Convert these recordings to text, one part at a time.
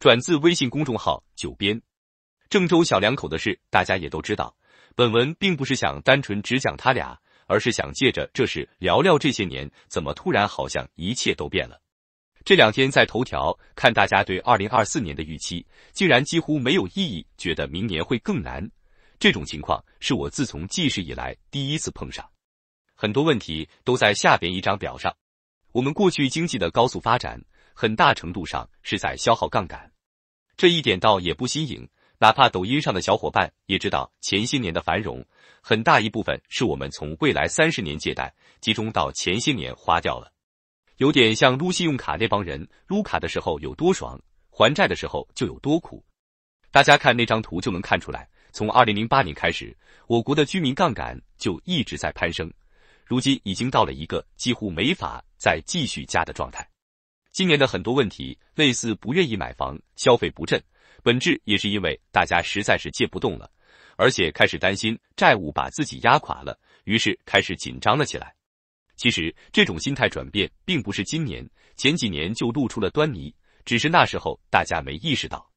转自微信公众号九编，郑州小两口的事大家也都知道。本文并不是想单纯只讲他俩，而是想借着这事聊聊这些年怎么突然好像一切都变了。这两天在头条看大家对二零二四年的预期，竟然几乎没有异议，觉得明年会更难。这种情况是我自从记事以来第一次碰上。很多问题都在下边一张表上。我们过去经济的高速发展。很大程度上是在消耗杠杆，这一点倒也不新颖。哪怕抖音上的小伙伴也知道，前些年的繁荣，很大一部分是我们从未来三十年借贷，集中到前些年花掉了。有点像撸信用卡那帮人，撸卡的时候有多爽，还债的时候就有多苦。大家看那张图就能看出来，从二零零八年开始，我国的居民杠杆就一直在攀升，如今已经到了一个几乎没法再继续加的状态。今年的很多问题，类似不愿意买房、消费不振，本质也是因为大家实在是借不动了，而且开始担心债务把自己压垮了，于是开始紧张了起来。其实这种心态转变，并不是今年前几年就露出了端倪，只是那时候大家没意识到。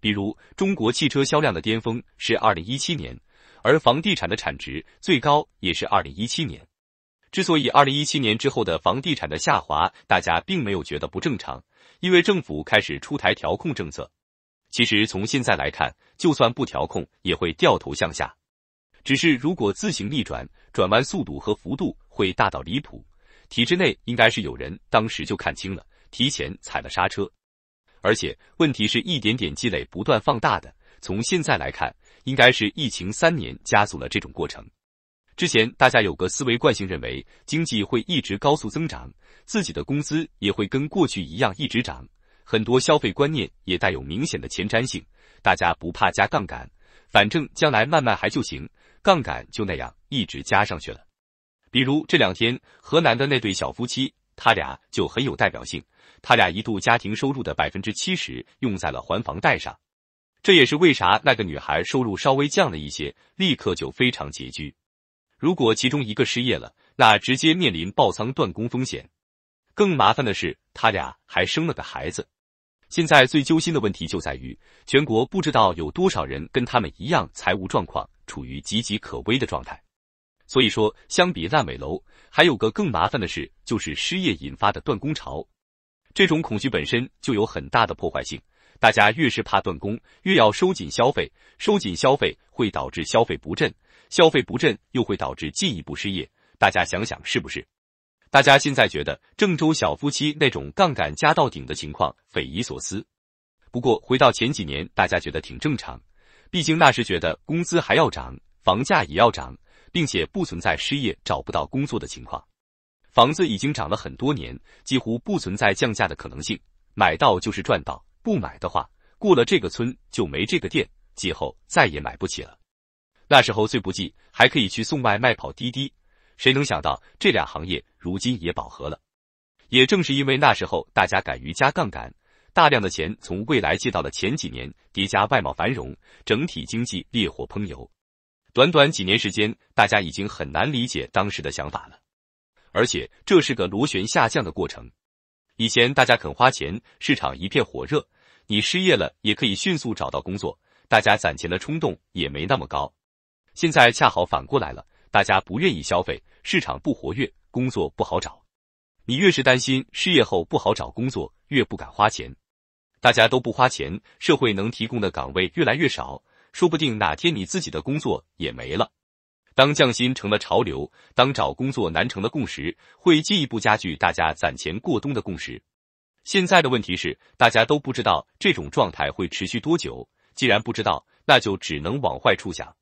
比如中国汽车销量的巅峰是二零一七年，而房地产的产值最高也是二零一七年。之所以二零一七年之后的房地产的下滑，大家并没有觉得不正常，因为政府开始出台调控政策。其实从现在来看，就算不调控，也会掉头向下。只是如果自行逆转，转弯速度和幅度会大到离谱。体制内应该是有人当时就看清了，提前踩了刹车。而且问题是一点点积累，不断放大的。从现在来看，应该是疫情三年加速了这种过程。之前大家有个思维惯性，认为经济会一直高速增长，自己的工资也会跟过去一样一直涨，很多消费观念也带有明显的前瞻性，大家不怕加杠杆，反正将来慢慢还就行，杠杆就那样一直加上去了。比如这两天河南的那对小夫妻，他俩就很有代表性，他俩一度家庭收入的百分之七十用在了还房贷上，这也是为啥那个女孩收入稍微降了一些，立刻就非常拮据。如果其中一个失业了，那直接面临爆仓断供风险。更麻烦的是，他俩还生了个孩子。现在最揪心的问题就在于，全国不知道有多少人跟他们一样，财务状况处于岌岌可危的状态。所以说，相比烂尾楼，还有个更麻烦的事，就是失业引发的断供潮。这种恐惧本身就有很大的破坏性。大家越是怕断供，越要收紧消费，收紧消费会导致消费不振，消费不振又会导致进一步失业。大家想想是不是？大家现在觉得郑州小夫妻那种杠杆加到顶的情况匪夷所思，不过回到前几年，大家觉得挺正常，毕竟那时觉得工资还要涨，房价也要涨，并且不存在失业找不到工作的情况。房子已经涨了很多年，几乎不存在降价的可能性，买到就是赚到。不买的话，过了这个村就没这个店，今后再也买不起了。那时候最不济还可以去送外卖、跑滴滴，谁能想到这俩行业如今也饱和了？也正是因为那时候大家敢于加杠杆，大量的钱从未来借到了前几年，叠加外贸繁荣，整体经济烈火烹油。短短几年时间，大家已经很难理解当时的想法了，而且这是个螺旋下降的过程。以前大家肯花钱，市场一片火热，你失业了也可以迅速找到工作，大家攒钱的冲动也没那么高。现在恰好反过来了，大家不愿意消费，市场不活跃，工作不好找。你越是担心失业后不好找工作，越不敢花钱。大家都不花钱，社会能提供的岗位越来越少，说不定哪天你自己的工作也没了。当降薪成了潮流，当找工作难成了共识，会进一步加剧大家攒钱过冬的共识。现在的问题是，大家都不知道这种状态会持续多久。既然不知道，那就只能往坏处想。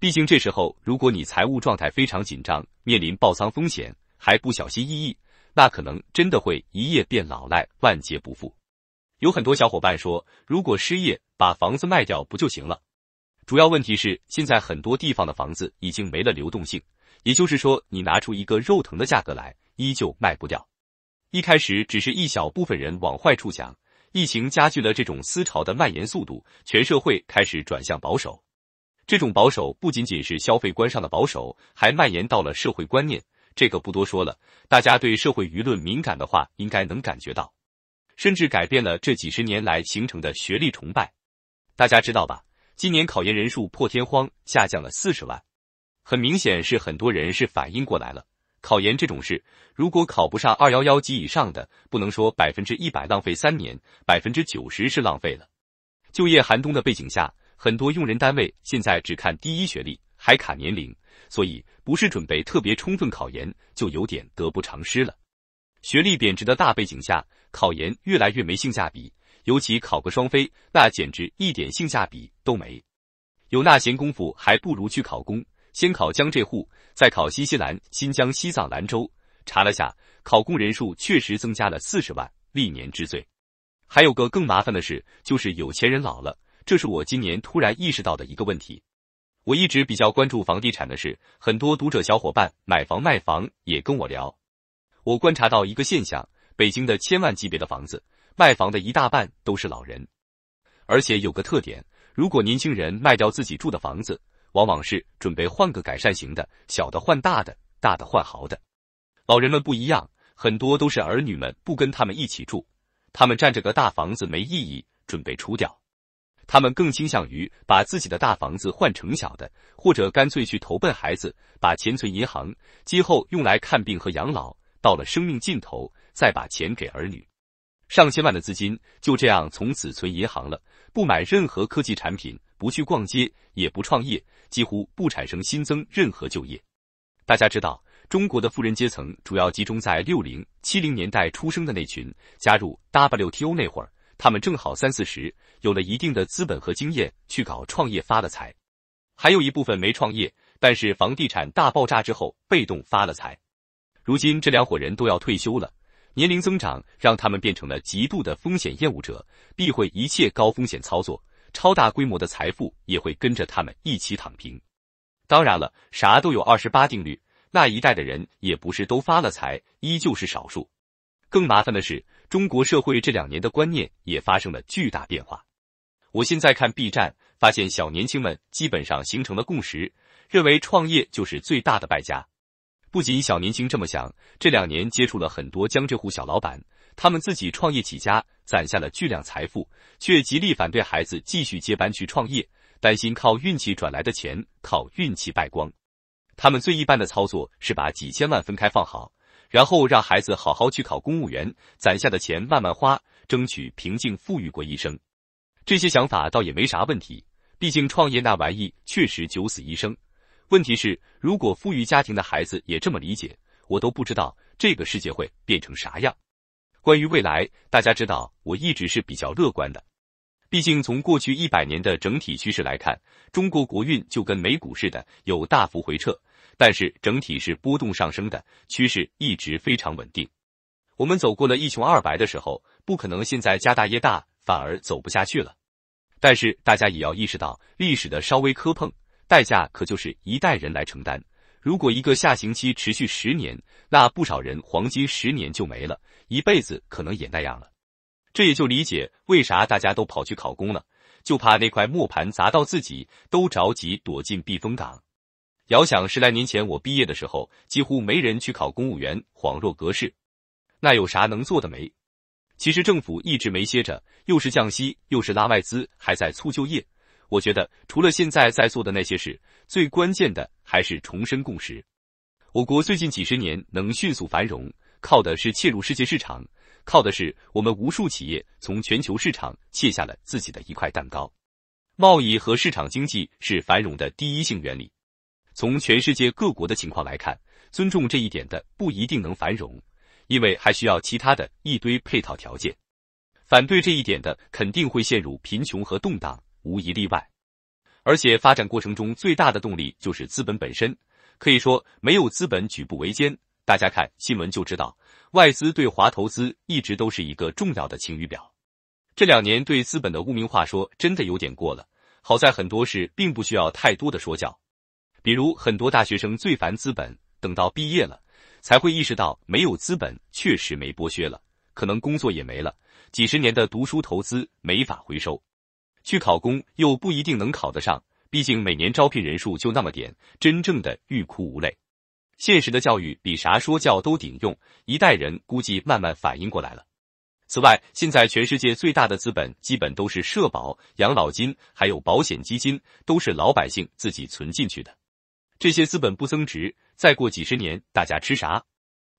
毕竟这时候，如果你财务状态非常紧张，面临爆仓风险，还不小心翼翼，那可能真的会一夜变老赖，万劫不复。有很多小伙伴说，如果失业，把房子卖掉不就行了？主要问题是，现在很多地方的房子已经没了流动性，也就是说，你拿出一个肉疼的价格来，依旧卖不掉。一开始只是一小部分人往坏处想，疫情加剧了这种思潮的蔓延速度，全社会开始转向保守。这种保守不仅仅是消费观上的保守，还蔓延到了社会观念。这个不多说了，大家对社会舆论敏感的话，应该能感觉到，甚至改变了这几十年来形成的学历崇拜。大家知道吧？今年考研人数破天荒下降了四十万，很明显是很多人是反应过来了。考研这种事，如果考不上二幺幺及以上的，不能说百分之一百浪费三年，百分之九十是浪费了。就业寒冬的背景下，很多用人单位现在只看第一学历，还卡年龄，所以不是准备特别充分考研，就有点得不偿失了。学历贬值的大背景下，考研越来越没性价比，尤其考个双非，那简直一点性价比。都没有那闲工夫，还不如去考公。先考江浙沪，再考新西兰、新疆、西藏、兰州。查了下，考公人数确实增加了四十万，历年之最。还有个更麻烦的事，就是有钱人老了。这是我今年突然意识到的一个问题。我一直比较关注房地产的事，很多读者小伙伴买房卖房也跟我聊。我观察到一个现象：北京的千万级别的房子，卖房的一大半都是老人，而且有个特点。如果年轻人卖掉自己住的房子，往往是准备换个改善型的，小的换大的，大的换豪的。老人们不一样，很多都是儿女们不跟他们一起住，他们占着个大房子没意义，准备出掉。他们更倾向于把自己的大房子换成小的，或者干脆去投奔孩子，把钱存银行，今后用来看病和养老，到了生命尽头再把钱给儿女。上千万的资金就这样从此存银行了，不买任何科技产品，不去逛街，也不创业，几乎不产生新增任何就业。大家知道，中国的富人阶层主要集中在六零、七零年代出生的那群，加入 WTO 那会儿，他们正好三四十，有了一定的资本和经验去搞创业发了财。还有一部分没创业，但是房地产大爆炸之后被动发了财。如今这两伙人都要退休了。年龄增长让他们变成了极度的风险厌恶者，避讳一切高风险操作，超大规模的财富也会跟着他们一起躺平。当然了，啥都有二十八定律，那一代的人也不是都发了财，依旧是少数。更麻烦的是，中国社会这两年的观念也发生了巨大变化。我现在看 B 站，发现小年轻们基本上形成了共识，认为创业就是最大的败家。不仅小年轻这么想，这两年接触了很多江浙沪小老板，他们自己创业起家，攒下了巨量财富，却极力反对孩子继续接班去创业，担心靠运气转来的钱靠运气败光。他们最一般的操作是把几千万分开放好，然后让孩子好好去考公务员，攒下的钱慢慢花，争取平静富裕过一生。这些想法倒也没啥问题，毕竟创业那玩意确实九死一生。问题是，如果富裕家庭的孩子也这么理解，我都不知道这个世界会变成啥样。关于未来，大家知道我一直是比较乐观的，毕竟从过去一百年的整体趋势来看，中国国运就跟美股似的有大幅回撤，但是整体是波动上升的趋势，一直非常稳定。我们走过了一穷二白的时候，不可能现在家大业大反而走不下去了。但是大家也要意识到历史的稍微磕碰。代价可就是一代人来承担。如果一个下行期持续十年，那不少人黄金十年就没了，一辈子可能也那样了。这也就理解为啥大家都跑去考公了，就怕那块磨盘砸到自己，都着急躲进避风港。遥想十来年前我毕业的时候，几乎没人去考公务员，恍若隔世。那有啥能做的没？其实政府一直没歇着，又是降息，又是拉外资，还在促就业。我觉得，除了现在在做的那些事，最关键的还是重申共识。我国最近几十年能迅速繁荣，靠的是切入世界市场，靠的是我们无数企业从全球市场切下了自己的一块蛋糕。贸易和市场经济是繁荣的第一性原理。从全世界各国的情况来看，尊重这一点的不一定能繁荣，因为还需要其他的一堆配套条件。反对这一点的肯定会陷入贫穷和动荡。无一例外，而且发展过程中最大的动力就是资本本身，可以说没有资本举步维艰。大家看新闻就知道，外资对华投资一直都是一个重要的晴雨表。这两年对资本的污名化说真的有点过了，好在很多事并不需要太多的说教。比如很多大学生最烦资本，等到毕业了才会意识到没有资本确实没剥削了，可能工作也没了，几十年的读书投资没法回收。去考公又不一定能考得上，毕竟每年招聘人数就那么点，真正的欲哭无泪。现实的教育比啥说教都顶用，一代人估计慢慢反应过来了。此外，现在全世界最大的资本基本都是社保、养老金还有保险基金，都是老百姓自己存进去的。这些资本不增值，再过几十年大家吃啥？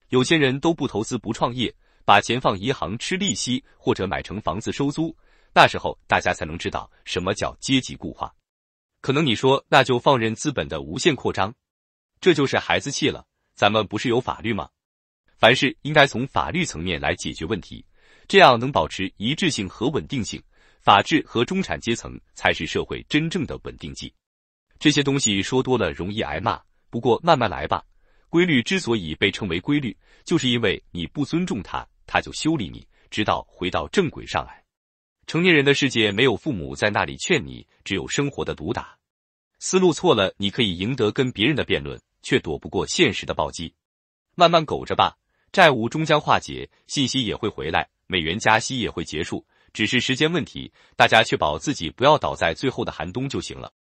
有钱人都不投资不创业，把钱放银行吃利息或者买成房子收租。那时候大家才能知道什么叫阶级固化。可能你说那就放任资本的无限扩张，这就是孩子气了。咱们不是有法律吗？凡事应该从法律层面来解决问题，这样能保持一致性和稳定性。法治和中产阶层才是社会真正的稳定剂。这些东西说多了容易挨骂，不过慢慢来吧。规律之所以被称为规律，就是因为你不尊重它，它就修理你，直到回到正轨上来。成年人的世界没有父母在那里劝你，只有生活的毒打。思路错了，你可以赢得跟别人的辩论，却躲不过现实的暴击。慢慢苟着吧，债务终将化解，信息也会回来，美元加息也会结束，只是时间问题。大家确保自己不要倒在最后的寒冬就行了。